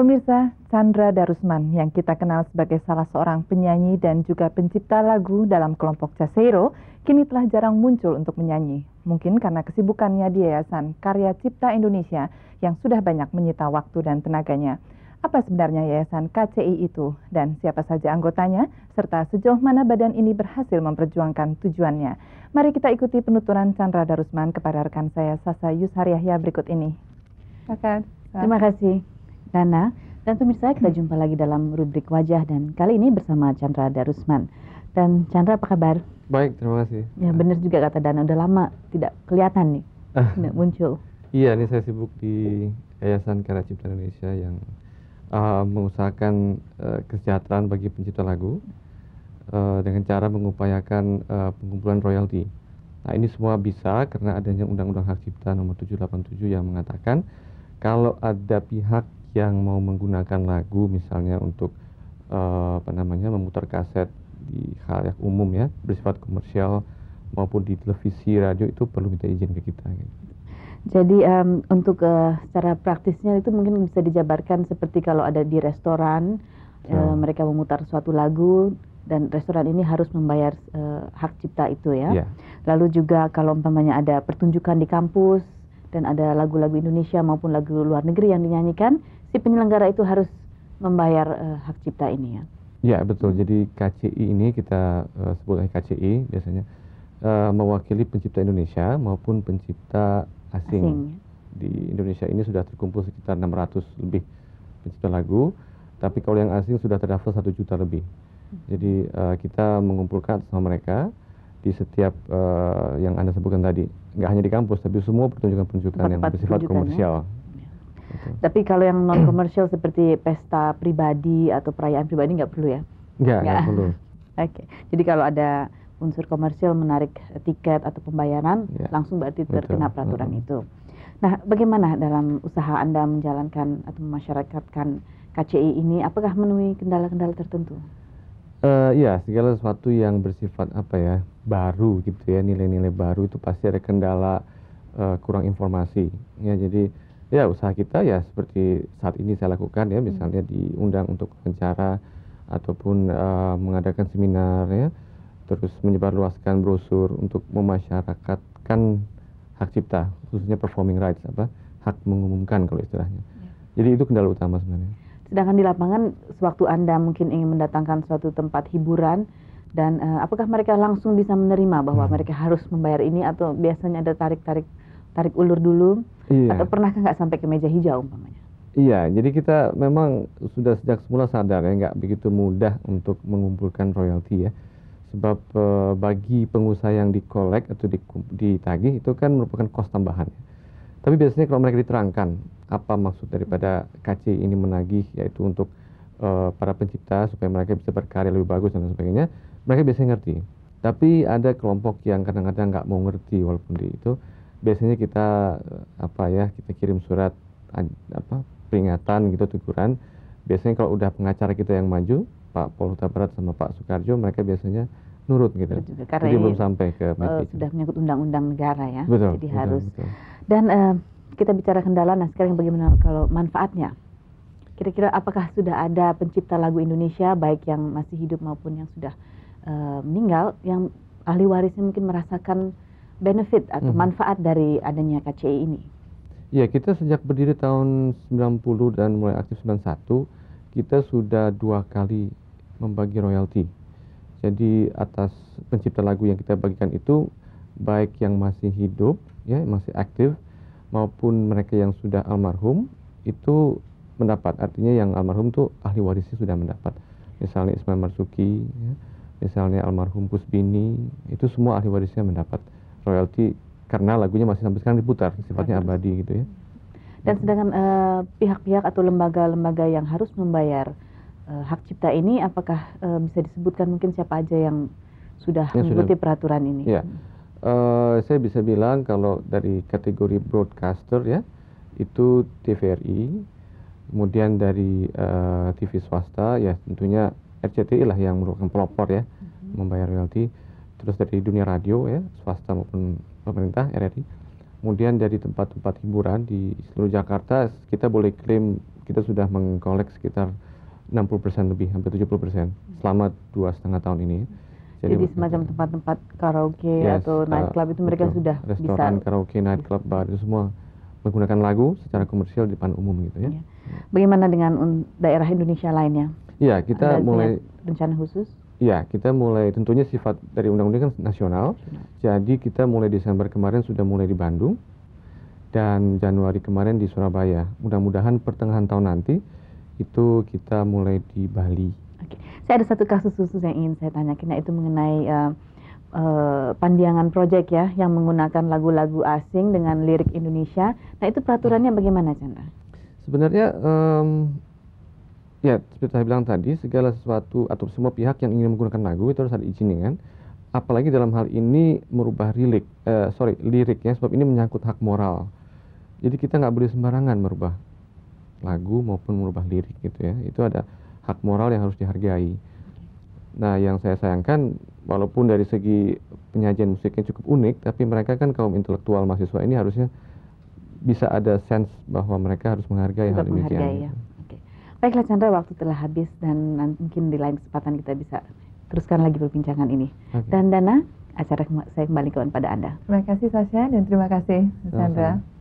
Pemirsa, Chandra Darusman yang kita kenal sebagai salah seorang penyanyi dan juga pencipta lagu dalam kelompok Caseiro, kini telah jarang muncul untuk menyanyi. Mungkin karena kesibukannya di Yayasan Karya Cipta Indonesia yang sudah banyak menyita waktu dan tenaganya. Apa sebenarnya Yayasan KCI itu dan siapa saja anggotanya serta sejauh mana badan ini berhasil memperjuangkan tujuannya. Mari kita ikuti penuturan Chandra Darusman kepada rekan saya Sasa Yusharyahya berikut ini. Terima kasih. Nana, dan pemirsa kita hmm. jumpa lagi dalam rubrik wajah dan kali ini bersama Chandra Darusman. Dan Chandra apa kabar? Baik, terima kasih. Ya benar juga kata Dana, udah lama tidak kelihatan nih, ah. tidak muncul. Iya, ini saya sibuk di Yayasan Karya Cipta Indonesia yang uh, mengusahakan uh, kesejahteraan bagi pencipta lagu uh, dengan cara mengupayakan uh, pengumpulan royalti. Nah, ini semua bisa karena adanya Undang-Undang Hak Cipta nomor 787 yang mengatakan kalau ada pihak yang mau menggunakan lagu misalnya untuk uh, apa namanya memutar kaset di hal yang umum ya bersifat komersial maupun di televisi radio itu perlu minta izin ke kita gitu. Jadi um, untuk uh, secara praktisnya itu mungkin bisa dijabarkan seperti kalau ada di restoran so. uh, eh, mereka memutar suatu lagu dan restoran ini harus membayar uh, hak cipta itu ya. Yeah. Lalu juga kalau umpamanya ada pertunjukan di kampus dan ada lagu-lagu Indonesia maupun lagu luar negeri yang dinyanyikan si penyelenggara itu harus membayar uh, hak cipta ini ya? Ya betul. Jadi KCI ini kita uh, eh, KCI biasanya uh, mewakili pencipta Indonesia maupun pencipta asing. asing ya. Di Indonesia ini sudah terkumpul sekitar 600 lebih pencipta lagu, tapi kalau yang asing sudah terdaftar satu juta lebih. Hmm. Jadi uh, kita mengumpulkan sama mereka di setiap uh, yang anda sebutkan tadi, nggak hanya di kampus, tapi semua pertunjukan-pertunjukan yang bersifat ya. komersial. Tapi kalau yang non komersial seperti pesta pribadi atau perayaan pribadi nggak perlu ya? Nggak, nggak perlu. Oke, okay. jadi kalau ada unsur komersial menarik tiket atau pembayaran, ya. langsung berarti terkena Betul. peraturan hmm. itu. Nah, bagaimana dalam usaha Anda menjalankan atau memasyarakatkan KCI ini? Apakah menemui kendala-kendala tertentu? Uh, ya, segala sesuatu yang bersifat apa ya baru gitu ya nilai-nilai baru itu pasti ada kendala uh, kurang informasi ya jadi Ya, usaha kita ya seperti saat ini saya lakukan ya, misalnya hmm. diundang untuk wawancara ataupun uh, mengadakan seminar ya, terus menyebarluaskan brosur untuk memasyarakatkan hak cipta, khususnya performing rights apa, hak mengumumkan kalau istilahnya. Ya. Jadi itu kendala utama sebenarnya. Sedangkan di lapangan sewaktu Anda mungkin ingin mendatangkan suatu tempat hiburan dan uh, apakah mereka langsung bisa menerima bahwa hmm. mereka harus membayar ini atau biasanya ada tarik-tarik tarik ulur dulu iya. atau pernahkah nggak sampai ke meja hijau umpamanya? Iya, jadi kita memang sudah sejak semula sadar ya nggak begitu mudah untuk mengumpulkan royalti ya. Sebab e, bagi pengusaha yang dikolek atau ditagih itu kan merupakan kos tambahan. Ya. Tapi biasanya kalau mereka diterangkan apa maksud daripada KC ini menagih yaitu untuk e, para pencipta supaya mereka bisa berkarya lebih bagus dan sebagainya, mereka biasanya ngerti. Tapi ada kelompok yang kadang-kadang nggak mau ngerti walaupun di itu biasanya kita eh, apa ya kita kirim surat apa peringatan gitu teguran biasanya kalau udah pengacara kita yang maju Pak Polhuta Barat sama Pak Soekarjo mereka biasanya nurut gitu. karena Jadi belum sampai ke uh, sudah menyangkut undang-undang negara ya. Betul, Jadi betul, harus. Betul. Dan uh, kita bicara kendala nah sekarang bagaimana kalau manfaatnya? Kira-kira apakah sudah ada pencipta lagu Indonesia baik yang masih hidup maupun yang sudah uh, meninggal yang ahli warisnya mungkin merasakan benefit atau hmm. manfaat dari adanya KCI ini? Ya, kita sejak berdiri tahun 90 dan mulai aktif 91, kita sudah dua kali membagi royalti. Jadi atas pencipta lagu yang kita bagikan itu baik yang masih hidup, ya, masih aktif maupun mereka yang sudah almarhum itu mendapat. Artinya yang almarhum tuh ahli warisnya sudah mendapat. Misalnya Ismail Marzuki, ya, misalnya almarhum Kusbini, itu semua ahli warisnya mendapat royalti karena lagunya masih sampai sekarang diputar sifatnya abadi gitu ya dan sedangkan pihak eh, pihak-pihak atau lembaga-lembaga yang harus membayar uh, hak cipta ini apakah uh, bisa disebutkan mungkin siapa aja yang sudah ya, mengikuti sudah. peraturan ini ya uh, saya bisa bilang kalau dari kategori broadcaster ya itu TVRI kemudian dari uh, TV swasta ya tentunya RCTI lah yang merupakan pelopor ya mm-hmm. membayar royalti terus dari dunia radio ya swasta maupun pemerintah RRI kemudian dari tempat-tempat hiburan di seluruh Jakarta kita boleh klaim kita sudah mengkolek sekitar 60% lebih hampir 70% selama dua setengah tahun ini jadi, jadi semacam tempat-tempat karaoke yes, atau uh, nightclub uh, itu mereka betul, sudah restoran bisa karaoke iya. nightclub bar itu semua menggunakan lagu secara komersial di depan umum gitu ya. Iya. Bagaimana dengan daerah Indonesia lainnya? Iya, kita Ada mulai rencana khusus. Iya, kita mulai tentunya sifat dari undang-undang kan nasional. Jadi kita mulai Desember kemarin sudah mulai di Bandung dan Januari kemarin di Surabaya. Mudah-mudahan pertengahan tahun nanti itu kita mulai di Bali. Oke. Saya ada satu kasus khusus yang ingin saya tanyakan itu mengenai uh, uh, Pandiangan proyek ya yang menggunakan lagu-lagu asing dengan lirik Indonesia. Nah, itu peraturannya bagaimana, Chandra? Sebenarnya um, ya seperti saya bilang tadi segala sesuatu atau semua pihak yang ingin menggunakan lagu itu harus ada izinnya kan apalagi dalam hal ini merubah lirik eh, sorry lirik ya sebab ini menyangkut hak moral jadi kita nggak boleh sembarangan merubah lagu maupun merubah lirik gitu ya itu ada hak moral yang harus dihargai nah yang saya sayangkan walaupun dari segi penyajian musiknya cukup unik tapi mereka kan kaum intelektual mahasiswa ini harusnya bisa ada sense bahwa mereka harus menghargai Untuk hal demikian. Baiklah Chandra, waktu telah habis dan mungkin di lain kesempatan kita bisa teruskan lagi perbincangan ini. Okay. Dan Dana, acara saya kembali kepada Anda. Terima kasih Sasha dan terima kasih Chandra.